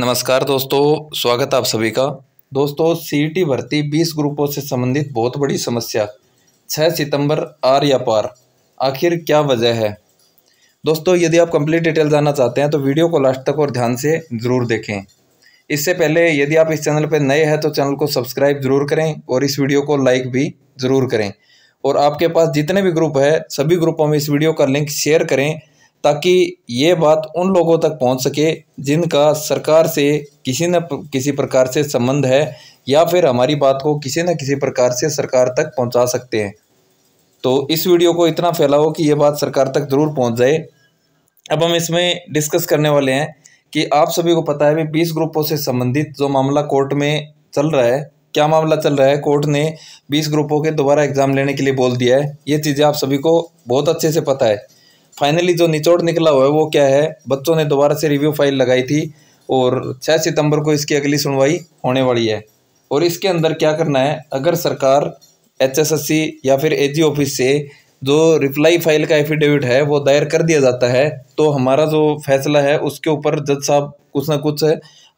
नमस्कार दोस्तों स्वागत आप सभी का दोस्तों सीईटी e भर्ती 20 ग्रुपों से संबंधित बहुत बड़ी समस्या 6 सितंबर आर या पार आखिर क्या वजह है दोस्तों यदि आप कंप्लीट डिटेल जानना चाहते हैं तो वीडियो को लास्ट तक और ध्यान से ज़रूर देखें इससे पहले यदि आप इस चैनल पर नए हैं तो चैनल को सब्सक्राइब ज़रूर करें और इस वीडियो को लाइक भी ज़रूर करें और आपके पास जितने भी ग्रुप है सभी ग्रुपों में इस वीडियो का लिंक शेयर करें ताकि ये बात उन लोगों तक पहुंच सके जिनका सरकार से किसी न किसी प्रकार से संबंध है या फिर हमारी बात को किसी न किसी प्रकार से सरकार तक पहुंचा सकते हैं तो इस वीडियो को इतना फैलाओ कि ये बात सरकार तक ज़रूर पहुंच जाए अब हम इसमें डिस्कस करने वाले हैं कि आप सभी को पता है भी बीस ग्रुपों से संबंधित जो मामला कोर्ट में चल रहा है क्या मामला चल रहा है कोर्ट ने बीस ग्रुपों के दोबारा एग्ज़ाम लेने के लिए बोल दिया है ये चीज़ें आप सभी को बहुत अच्छे से पता है फाइनली जो निचोड़ निकला हुआ है वो क्या है बच्चों ने दोबारा से रिव्यू फाइल लगाई थी और छः सितंबर को इसकी अगली सुनवाई होने वाली है और इसके अंदर क्या करना है अगर सरकार एचएसएससी या फिर एजी ऑफिस से जो रिप्लाई फाइल का एफिडेविट है वो दायर कर दिया जाता है तो हमारा जो फैसला है उसके ऊपर जज साहब कुछ ना कुछ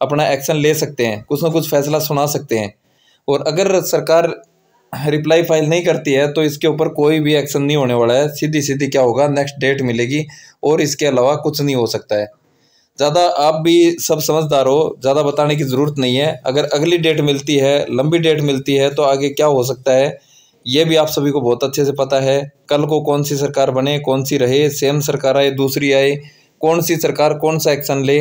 अपना एक्शन ले सकते हैं कुछ ना कुछ फैसला सुना सकते हैं और अगर सरकार रिप्लाई फाइल नहीं करती है तो इसके ऊपर कोई भी एक्शन नहीं होने वाला है सीधी सीधी क्या होगा नेक्स्ट डेट मिलेगी और इसके अलावा कुछ नहीं हो सकता है ज़्यादा आप भी सब समझदार हो ज़्यादा बताने की ज़रूरत नहीं है अगर अगली डेट मिलती है लंबी डेट मिलती है तो आगे क्या हो सकता है ये भी आप सभी को बहुत अच्छे से पता है कल को कौन सी सरकार बने कौन सी रहे सेम सरकार आए दूसरी आए कौन सी सरकार कौन सा एक्शन ले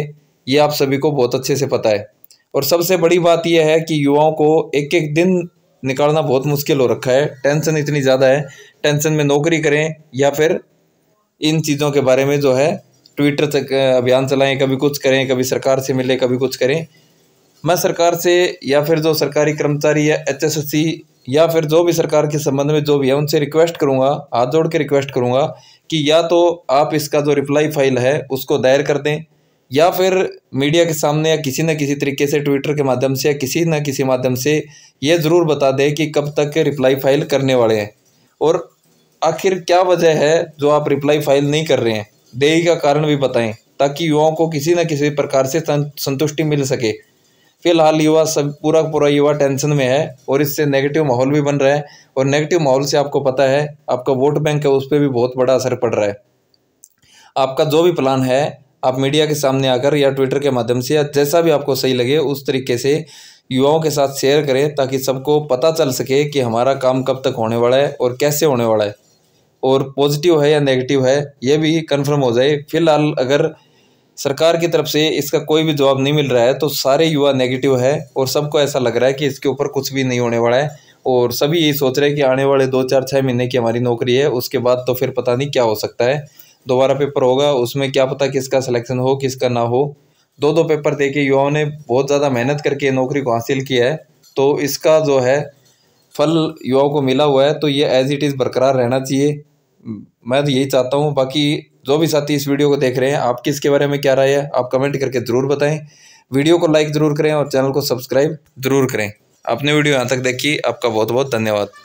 ये आप सभी को बहुत अच्छे से पता है और सबसे बड़ी बात यह है कि युवाओं को एक एक दिन निकालना बहुत मुश्किल हो रखा है टेंशन इतनी ज़्यादा है टेंशन में नौकरी करें या फिर इन चीज़ों के बारे में जो है ट्विटर तक अभियान चलाएं कभी कुछ करें कभी सरकार से मिले कभी कुछ करें मैं सरकार से या फिर जो सरकारी कर्मचारी या एच या फिर जो भी सरकार के संबंध में जो भी है उनसे रिक्वेस्ट करूँगा हाथ जोड़ के रिक्वेस्ट करूँगा कि या तो आप इसका जो रिप्लाई फाइल है उसको दायर कर दें या फिर मीडिया के सामने या किसी न किसी तरीके से ट्विटर के माध्यम से या किसी न किसी माध्यम से ये ज़रूर बता दें कि कब तक रिप्लाई फाइल करने वाले हैं और आखिर क्या वजह है जो आप रिप्लाई फाइल नहीं कर रहे हैं देरी का कारण भी बताएं ताकि युवाओं को किसी न किसी प्रकार से संतुष्टि मिल सके फिलहाल युवा सब पूरा पूरा युवा टेंशन में है और इससे नेगेटिव माहौल भी बन रहा है और नेगेटिव माहौल से आपको पता है आपका वोट बैंक है उस पर भी बहुत बड़ा असर पड़ रहा है आपका जो भी प्लान है आप मीडिया के सामने आकर या ट्विटर के माध्यम से या जैसा भी आपको सही लगे उस तरीके से युवाओं के साथ शेयर करें ताकि सबको पता चल सके कि हमारा काम कब तक होने वाला है और कैसे होने वाला है और पॉजिटिव है या नेगेटिव है यह भी कन्फर्म हो जाए फिलहाल अगर सरकार की तरफ से इसका कोई भी जवाब नहीं मिल रहा है तो सारे युवा नेगेटिव है और सबको ऐसा लग रहा है कि इसके ऊपर कुछ भी नहीं होने वाला है और सभी यही सोच रहे हैं कि आने वाले दो चार छः महीने की हमारी नौकरी है उसके बाद तो फिर पता नहीं क्या हो सकता है दोबारा पेपर होगा उसमें क्या पता किसका सिलेक्शन हो किसका ना हो दो दो पेपर दे के युवाओं ने बहुत ज़्यादा मेहनत करके नौकरी को हासिल किया है तो इसका जो है फल युवाओं को मिला हुआ है तो ये एज इट इज़ बरकरार रहना चाहिए मैं तो यही चाहता हूँ बाकी जो भी साथी इस वीडियो को देख रहे हैं आपकी इसके बारे में क्या राय है आप कमेंट करके ज़रूर बताएं वीडियो को लाइक ज़रूर करें और चैनल को सब्सक्राइब ज़रूर करें अपने वीडियो यहाँ तक देखिए आपका बहुत बहुत धन्यवाद